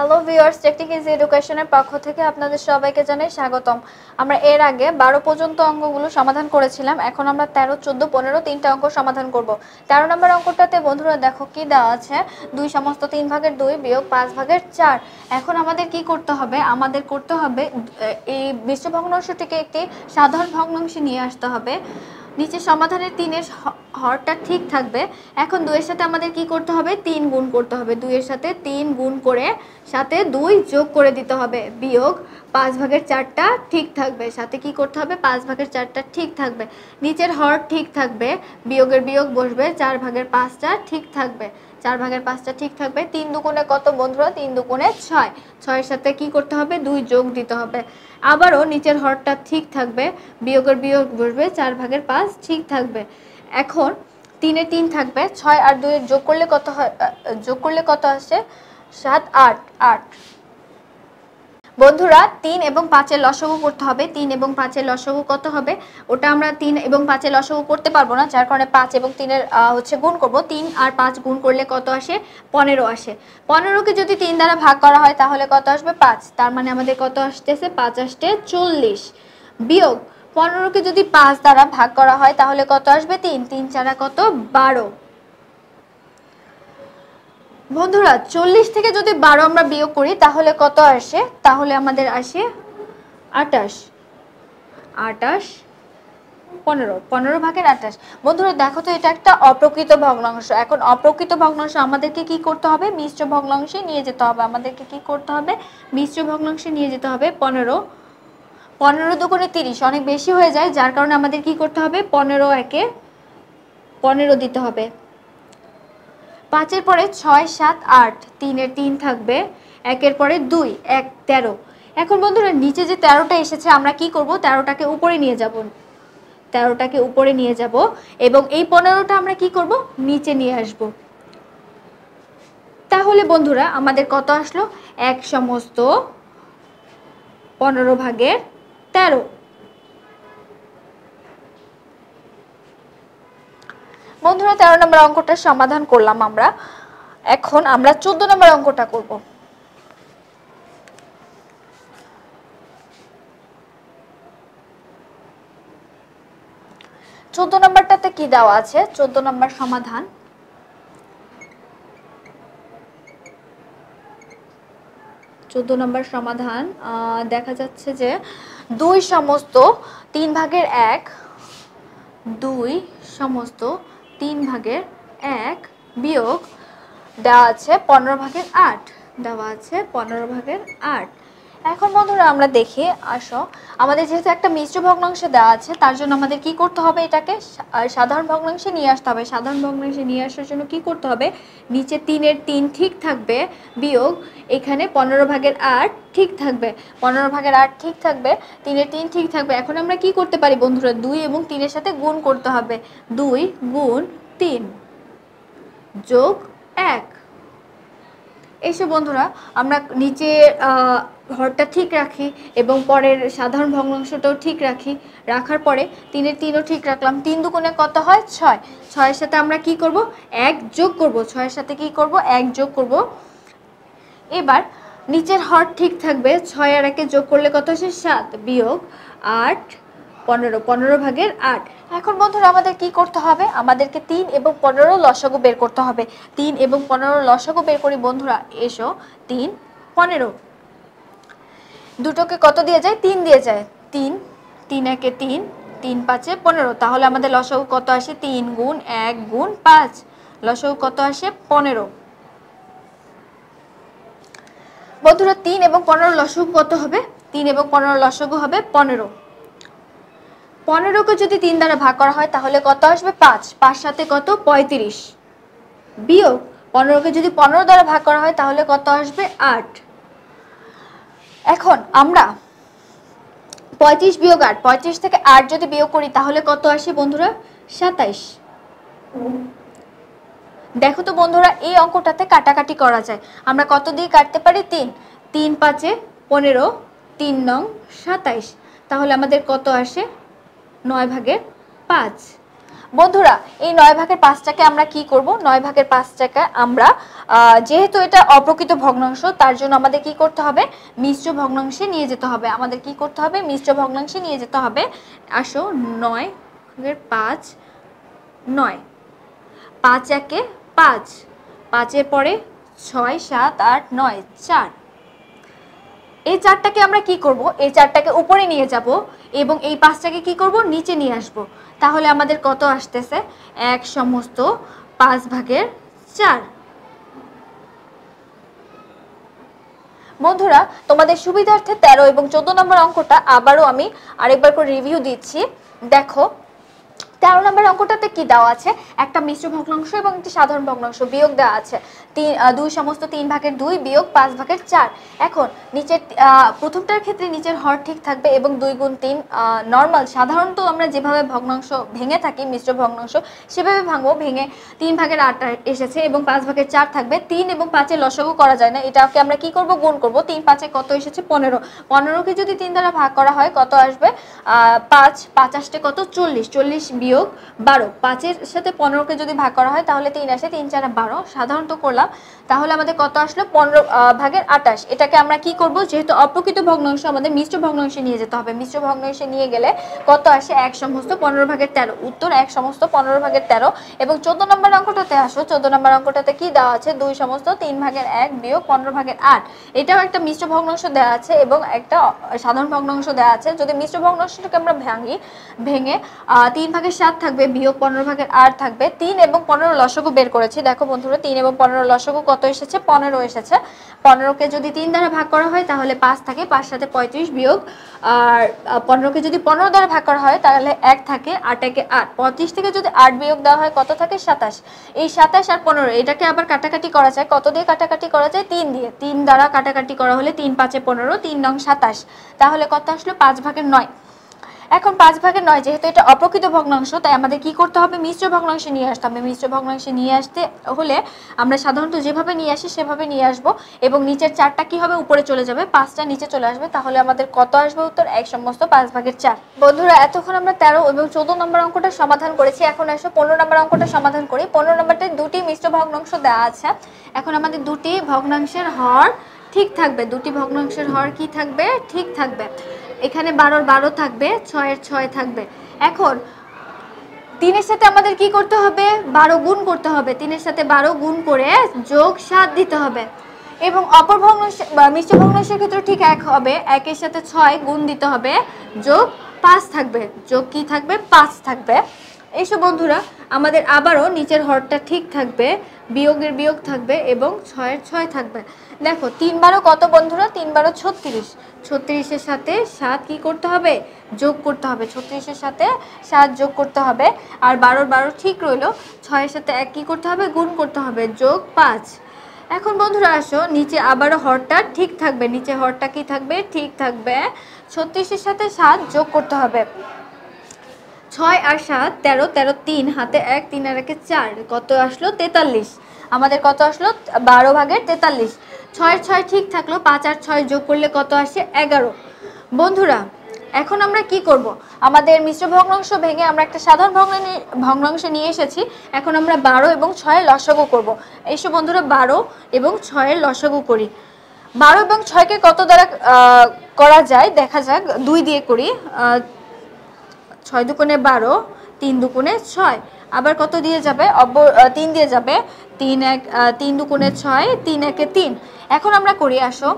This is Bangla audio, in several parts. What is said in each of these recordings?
হ্যালো ভিওর্স টেকটিক ইজি এডুকেশনের পক্ষ থেকে আপনাদের সবাইকে জানাই স্বাগতম আমরা এর আগে বারো পর্যন্ত অঙ্কগুলো সমাধান করেছিলাম এখন আমরা তেরো চোদ্দো পনেরো তিনটা অঙ্ক সমাধান করব তেরো নম্বর অঙ্কটাতে বন্ধুরা দেখো কি দেওয়া আছে দুই সমস্ত তিন ভাগের দুই বিয়োগ পাঁচ ভাগের চার এখন আমাদের কি করতে হবে আমাদের করতে হবে এই বিশ্ব ভগ্নাংশটিকে একটি সাধারণ ভগ্নাংশে নিয়ে আসতে হবে নিচে সমাধানের তিনের হরটা ঠিক থাকবে এখন দুইয়ের সাথে আমাদের কি করতে হবে তিন গুণ করতে হবে দুইয়ের সাথে তিন গুণ করে সাথে দুই যোগ করে দিতে হবে বিয়োগ পাঁচ ভাগের চারটা ঠিক থাকবে সাথে কি করতে হবে পাঁচ ভাগের চারটা ঠিক থাকবে নিচের হর ঠিক থাকবে বিয়োগের বিয়োগ বসবে চার ভাগের পাঁচটা ঠিক থাকবে চার ভাগের পাঁচটা ঠিক থাকবে তিন কোণে কত বন্ধুরা তিন কোণে ছয় ছয়ের সাথে কি করতে হবে দুই যোগ দিতে হবে আবারও নিচের হরটা ঠিক থাকবে বিয়োগের বিয়োগ বসবে চার ভাগের পাঁচ ঠিক থাকবে এখন তিনে তিন থাকবে ছয় আর দুই যোগ করলে কত হয় যোগ করলে কত আসে সাত আট আট বন্ধুরা তিন এবং পাঁচের লসগু করতে হবে তিন এবং পাঁচের লসগু কত হবে ওটা আমরা তিন এবং পাঁচের লসগু করতে পারবো না যার কারণে পাঁচ এবং তিনের হচ্ছে গুণ করব তিন আর পাঁচ গুণ করলে কত আসে পনেরো আসে পনেরোকে যদি তিন দ্বারা ভাগ করা হয় তাহলে কত আসবে পাঁচ তার মানে আমাদের কত আসতেছে পাঁচ আসতে চল্লিশ বিয়োগ পনেরোকে যদি পাঁচ দ্বারা ভাগ করা হয় তাহলে কত আসবে তিন তিন চারা কত বারো বন্ধুরা চল্লিশ থেকে যদি বারো আমরা বিয়োগ করি তাহলে কত আসে তাহলে আমাদের আসে আটাশ আটাশ পনেরো পনেরো ভাগের আটাশ বন্ধুরা দেখো তো এটা একটা অপ্রকৃত ভগ্নাংশ এখন অপ্রকৃত ভগ্নাংশ আমাদেরকে কি করতে হবে মিশ্র ভগ্নাংশে নিয়ে যেতে হবে আমাদেরকে কি করতে হবে মিশ্র ভগ্নাংশে নিয়ে যেতে হবে পনেরো পনেরো দুগুণে তিরিশ অনেক বেশি হয়ে যায় যার কারণে আমাদের কি করতে হবে পনেরো একে পনেরো দিতে হবে পাঁচের পরে ছয় সাত আট তিনের তিন থাকবে একের পরে দুই এক তেরো এখন বন্ধুরা নিচে যে তেরোটা এসেছে আমরা কি করব তেরোটাকে উপরে নিয়ে যাব তেরোটাকে উপরে নিয়ে যাব এবং এই পনেরোটা আমরা কি করব নিচে নিয়ে আসব তাহলে বন্ধুরা আমাদের কত আসলো এক সমস্ত পনেরো ভাগের তেরো বন্ধুরা তেরো নম্বর অঙ্কটা সমাধান করলাম আমরা এখন আমরা চোদ্দ নম্বর অঙ্কটা করব চোদ্দ নম্বরটাতে কি দেওয়া আছে চোদ্দ নম্বর সমাধান চোদ্দ নম্বর সমাধান দেখা যাচ্ছে যে দুই সমস্ত তিন ভাগের এক দুই সমস্ত তিন ভাগের এক বিয়োগ দেওয়া আছে পনেরো ভাগের আট দেওয়া আছে পনেরো ভাগের আট এখন বন্ধুরা আমরা দেখে আসো আমাদের যেহেতু একটা মিশ্র ভগ্নাংশে দেওয়া আছে তার জন্য আমাদের কি করতে হবে এটাকে সাধারণ ভগ্নাংশে নিয়ে আসতে হবে সাধারণ ভগ্নাংশে নিয়ে আসার জন্য কি করতে হবে নিচে তিনের তিন ঠিক থাকবে বিয়োগ এখানে পনেরো ভাগের আট ঠিক থাকবে পনেরো ভাগের আট ঠিক থাকবে তিনের তিন ঠিক থাকবে এখন আমরা কি করতে পারি বন্ধুরা দুই এবং তিনের সাথে গুণ করতে হবে দুই গুণ তিন যোগ এক এইসব বন্ধুরা আমরা নিচে হরটা ঠিক রাখি এবং পরের সাধারণ ভগ্নাংশটাও ঠিক রাখি রাখার পরে তিনের তিনও ঠিক রাখলাম তিন দুগুণে কত হয় ছয় ছয়ের সাথে আমরা কি করব এক যোগ করব ছয়ের সাথে কি করব এক যোগ করব এবার নিচের হর ঠিক থাকবে ছয় আর একে যোগ করলে কত আসে সাত বিয়োগ আট পনেরো পনেরো ভাগের আট এখন বন্ধুরা আমাদের কি করতে হবে আমাদেরকে তিন এবং পনেরো লসাগু বের করতে হবে তিন এবং পনেরো লসাগু বের করি বন্ধুরা এসো তিন পনেরো দুটোকে কত দিয়ে যায় তিন দিয়ে যায় তিন তিন একে তিন তিন পাঁচে পনেরো তাহলে আমাদের লসাগু কত আসে তিন গুণ এক গুণ পাঁচ লসাগু কত আসে পনেরো বন্ধুরা তিন এবং পনেরো লসাগু কত হবে তিন এবং পনেরো লসাগু হবে পনেরো পনেরোকে যদি তিন দ্বারা ভাগ করা হয় তাহলে কত আসবে পাঁচ পাঁচ সাথে কত পঁয়ত্রিশ বিয়োগ পনেরোকে যদি পনেরো দ্বারা ভাগ করা হয় তাহলে কত আসবে আট এখন আমরা পঁয়ত্রিশ বিয়োগ আট পঁয়ত্রিশ থেকে আট যদি বিয়োগ করি তাহলে কত আসে বন্ধুরা সাতাইশ দেখো তো বন্ধুরা এই অঙ্কটাতে কাটাকাটি করা যায় আমরা কত দিয়ে কাটতে পারি তিন তিন পাঁচে পনেরো তিন নং সাতাইশ তাহলে আমাদের কত আসে নয় ভাগের পাঁচ বন্ধুরা এই নয় ভাগের পাঁচটাকে আমরা কি করব নয় ভাগের পাঁচটাকে আমরা যেহেতু এটা অপ্রকৃত ভগ্নাংশ তার জন্য আমাদের কি করতে হবে মিশ্র ভগ্নাংশে নিয়ে যেতে হবে আমাদের কি করতে হবে মিশ্র ভগ্নাংশে নিয়ে যেতে হবে আসো নয় ভাগের পাঁচ নয় পাঁচ একে পাঁচ পাঁচের পরে ছয় সাত আট নয় চার এই চারটাকে আমরা কি করব এই চারটাকে উপরে নিয়ে যাব এবং এই পাঁচটাকে কি করব নিচে নিয়ে আসব তাহলে আমাদের কত আসতেছে এক সমস্ত পাঁচ ভাগের চার বন্ধুরা তোমাদের সুবিধার্থে ১৩ এবং চোদ্দ নম্বর অঙ্কটা আবারও আমি আরেকবার করে রিভিউ দিচ্ছি দেখো তেরো নম্বর অঙ্কটাতে কি দেওয়া আছে একটা মিশ্র ভগ্নাংশ এবং একটি সাধারণ ভগ্নাংশ বিয়োগ দেওয়া আছে তিন দুই সমস্ত তিন ভাগের দুই বিয়োগ পাঁচ ভাগের চার এখন নিচের প্রথমটার ক্ষেত্রে নিচের হর ঠিক থাকবে এবং দুই গুণ তিন নর্মাল সাধারণত আমরা যেভাবে ভগ্নাংশ ভেঙে থাকি মিশ্র ভগ্নাংশ সেভাবে ভাঙবো ভেঙে তিন ভাগের আট এসেছে এবং পাঁচ ভাগের চার থাকবে তিন এবং পাঁচের লসাগু করা যায় না এটাকে আমরা কি করব গুণ করব তিন পাঁচে কত এসেছে পনেরো পনেরোকে যদি তিন দ্বারা ভাগ করা হয় কত আসবে পাঁচ পাঁচ আসতে কত চল্লিশ চল্লিশ বিয়োগ বিয়োগ বারো পাঁচের সাথে পনেরোকে যদি ভাগ করা হয় তাহলে তিন আসে তিন চার বারো সাধারণত করলাম তাহলে আমাদের কত আসলো পনেরো ভাগের আটাশ এটাকে আমরা কি করব যেহেতু অপ্রকৃত ভগ্নাংশ আমাদের মিশ্র ভগ্নাংশে নিয়ে যেতে হবে মিশ্র ভগ্নাংশে নিয়ে গেলে কত আসে এক সমস্ত পনেরো ভাগের তেরো উত্তর এক সমস্ত পনেরো ভাগের তেরো এবং চোদ্দ নম্বর অঙ্কটাতে আসো চোদ্দ নম্বর অঙ্কটাতে কি দেওয়া আছে দুই সমস্ত তিন ভাগের এক বিয়োগ পনেরো ভাগের আট এটাও একটা মিশ্র ভগ্নাংশ দেওয়া আছে এবং একটা সাধারণ ভগ্নাংশ দেওয়া আছে যদি মিশ্র ভগ্নাংশটাকে আমরা ভাঙি ভেঙে তিন ভাগের সাত থাকবে বিয়োগ পনেরো ভাগের আট থাকবে তিন এবং পনেরো লসগু বের করেছি দেখো বন্ধুরা তিন এবং পনেরো লসগু কত এসেছে পনেরো এসেছে পনেরোকে যদি তিন দ্বারা ভাগ করা হয় তাহলে পাঁচ থাকে পাঁচ সাথে পঁয়ত্রিশ বিয়োগ আর পনেরোকে যদি পনেরো দ্বারা ভাগ করা হয় তাহলে এক থাকে আট একে আট পঁয়ত্রিশ থেকে যদি আট বিয়োগ দেওয়া হয় কত থাকে সাতাশ এই সাতাশ আর পনেরো এটাকে আবার কাটাকাটি করা যায় কত দিয়ে কাটাকাটি করা যায় তিন দিয়ে তিন দ্বারা কাটাকাটি করা হলে তিন পাঁচে পনেরো তিন নং সাতাশ তাহলে কত আসলো পাঁচ ভাগের নয় এখন পাঁচ ভাগের নয় যেহেতু এটা অপ্রকৃত ভগ্নাংশ তাই আমাদের কি করতে হবে মিশ্র ভগ্নাংশে নিয়ে আসতে হবে মিশ্র ভগ্নাংশে নিয়ে আসতে হলে আমরা সাধারণত যেভাবে নিয়ে আসি সেভাবে নিয়ে আসব এবং নিচের চারটা কি হবে উপরে চলে যাবে পাঁচটা নিচে চলে আসবে তাহলে আমাদের কত আসবে উত্তর এক সমস্ত পাঁচ ভাগের চার বন্ধুরা এতক্ষণ আমরা তেরো এবং চোদ্দ নম্বর অঙ্কটা সমাধান করেছি এখন আসবো পনেরো নম্বর অঙ্কটা সমাধান করি পনেরো নম্বরটা দুটি মিশ্র ভগ্নাংশ দেওয়া আছে এখন আমাদের দুটি ভগ্নাংশের হর ঠিক থাকবে দুটি ভগ্নাংশের হর কি থাকবে ঠিক থাকবে এখানে বারোর বারো থাকবে ছয়ের ছয় থাকবে এখন তিনের সাথে আমাদের কি করতে হবে বারো গুণ করতে হবে তিনের সাথে বারো গুণ করে যোগ সাত দিতে হবে এবং অপর ভগ্নাংশ মিশ্র ভগ্নাংশের ক্ষেত্রে ঠিক এক হবে একের সাথে ছয় গুণ দিতে হবে যোগ পাঁচ থাকবে যোগ কি থাকবে পাঁচ থাকবে এইসব বন্ধুরা আমাদের আবারও নিচের হরটা ঠিক থাকবে বিয়োগের বিয়োগ থাকবে এবং ছয়ের ছয় থাকবে দেখো তিনবারও কত বন্ধুরা তিনবারও ছত্রিশ ছত্রিশের সাথে সাত কি করতে হবে যোগ করতে হবে ছত্রিশের সাথে সাত যোগ করতে হবে আর বারোর বারো ঠিক রইল ছয়ের সাথে এক কী করতে হবে গুণ করতে হবে যোগ পাঁচ এখন বন্ধুরা আসো নিচে আবারও হরটা ঠিক থাকবে নিচে হরটা কি থাকবে ঠিক থাকবে ছত্রিশের সাথে সাত যোগ করতে হবে ছয় আর সাত তেরো তেরো তিন হাতে এক তিন আর একে চার কত আসলো তেতাল্লিশ আমাদের কত আসলো বারো ভাগের তেতাল্লিশ ছয় ছয় ঠিক থাকলো পাঁচ আর ছয় যোগ করলে কত আসে এগারো বন্ধুরা এখন আমরা কি করব। আমাদের মিশ্র ভগ্নাংশ ভেঙে আমরা একটা সাধারণ ভগ্ন ভগ্নাংশে নিয়ে এসেছি এখন আমরা বারো এবং ছয়ের লসাগু করব। এইসব বন্ধুরা বারো এবং ছয়ের লসাগু করি বারো এবং ছয়কে কত দ্বারা করা যায় দেখা যাক দুই দিয়ে করি ছয় দুকোণে বারো তিন দুকোণে ছয় আবার কত দিয়ে যাবে অব তিন দিয়ে যাবে তিন এক তিন দুকোণে ছয় তিন একে তিন এখন আমরা করি আসো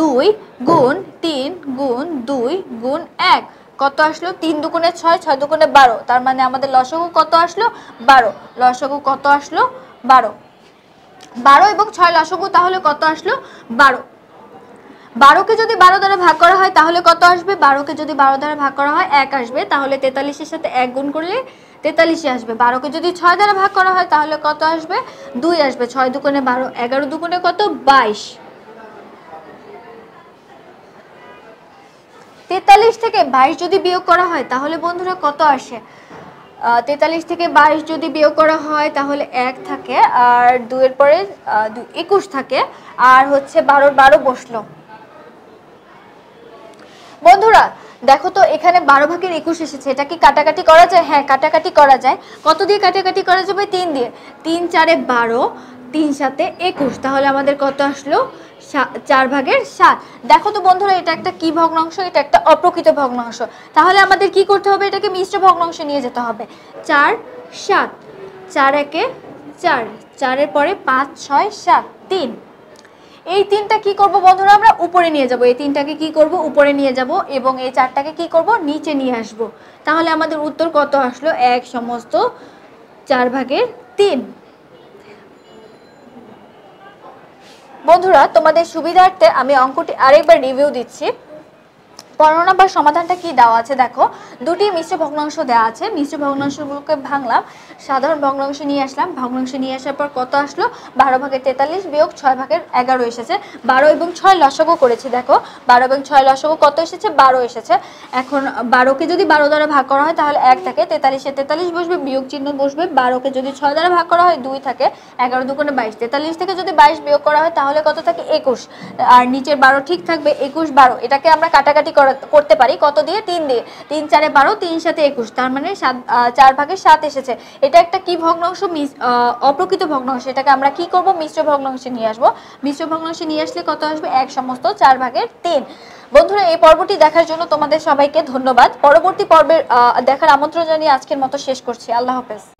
দুই গুণ তিন গুণ দুই গুণ এক কত আসলো তিন দুগুণে ছয় ছয় দুগুণে বারো তার মানে আমাদের লসগু কত আসলো বারো লসগু কত আসলো বারো বারো এবং ছয় লসগু তাহলে কত আসলো বারো বারোকে যদি বারো দ্বারা ভাগ করা হয় তাহলে কত আসবে বারোকে যদি বারো দ্বারা ভাগ করা হয় এক আসবে তাহলে তেতাল্লিশের সাথে এক গুণ করলে তেতাল্লিশে আসবে বারোকে যদি ছয় দ্বারা ভাগ করা হয় তাহলে কত আসবে দুই আসবে ছয় দুকোণে বারো এগারো দুকোণে কত বাইশ তেতাল্লিশ থেকে বাইশ যদি বিয়োগ করা হয় তাহলে বন্ধুরা কত আসে তেতাল্লিশ থেকে বাইশ যদি বিয়োগ করা হয় তাহলে এক থাকে আর দুয়ের পরে একুশ থাকে আর হচ্ছে বারোর বারো বসলো বন্ধুরা দেখো তো এখানে বারো ভাগের একুশ এসেছে এটা কি কাটাকাটি করা যায় হ্যাঁ কাটাকাটি করা যায় কত দিয়ে কাটাকাটি করা যাবে তিন দিয়ে তিন চারে বারো তিন সাথে একুশ তাহলে আমাদের কত আসলো চার ভাগের সাত দেখো তো বন্ধুরা এটা একটা কি ভগ্নাংশ এটা একটা অপ্রকৃত ভগ্নাংশ তাহলে আমাদের কি করতে হবে এটাকে মিশ্র ভগ্নাংশে নিয়ে যেতে হবে চার সাত চার একে চার চারের পরে পাঁচ ছয় সাত তিন এই তিনটা কি করব বন্ধুরা আমরা উপরে নিয়ে যাব এই তিনটাকে কি করব উপরে নিয়ে যাব এবং এই চারটাকে কি করব নিচে নিয়ে আসব তাহলে আমাদের উত্তর কত আসলো এক সমস্ত চার ভাগের তিন বন্ধুরা তোমাদের সুবিধার্থে আমি অঙ্কটি আরেকবার রিভিউ দিচ্ছি বর্ণনা বা সমাধানটা কি দেওয়া আছে দেখো দুটি মিশ্র ভগ্নাংশ দেওয়া আছে মিশ্র ভগ্নাংশগুলোকে ভাঙলাম সাধারণ ভগ্নাংশ নিয়ে আসলাম ভগ্নাংশ নিয়ে আসার পর কত আসলো বারো ভাগের তেতাল্লিশ বিয়োগ ছয় ভাগের এগারো এসেছে বারো এবং ছয় লসগো করেছি দেখো বারো এবং ছয় লসগো কত এসেছে বারো এসেছে এখন বারোকে যদি বারো দ্বারা ভাগ করা হয় তাহলে এক থাকে তেতাল্লিশে তেতাল্লিশ বসবে বিয়োগ চিহ্ন বসবে বারোকে যদি ছয় দ্বারা ভাগ করা হয় দুই থাকে এগারো দুগুণে বাইশ তেতাল্লিশ থেকে যদি বাইশ বিয়োগ করা হয় তাহলে কত থাকে একুশ আর নিচের বারো ঠিক থাকবে একুশ বারো এটাকে আমরা কাটাকাটি করা করতে পারি কত দিয়ে তিন দিয়ে তিন চারে বারো তিন সাথে একুশ তার মানে সাত চার ভাগে সাত এসেছে এটা একটা কি ভগ্নাংশ অপ্রকৃত ভগ্নাংশ এটাকে আমরা কি করব মিশ্র ভগ্নাংশে নিয়ে আসবো মিশ্র ভগ্নাংশে নিয়ে আসলে কত আসবে এক সমস্ত চার ভাগের তিন বন্ধুরা এই পর্বটি দেখার জন্য তোমাদের সবাইকে ধন্যবাদ পরবর্তী পর্বের দেখার আমন্ত্রণ জানিয়ে আজকের মতো শেষ করছি আল্লাহ হাফেজ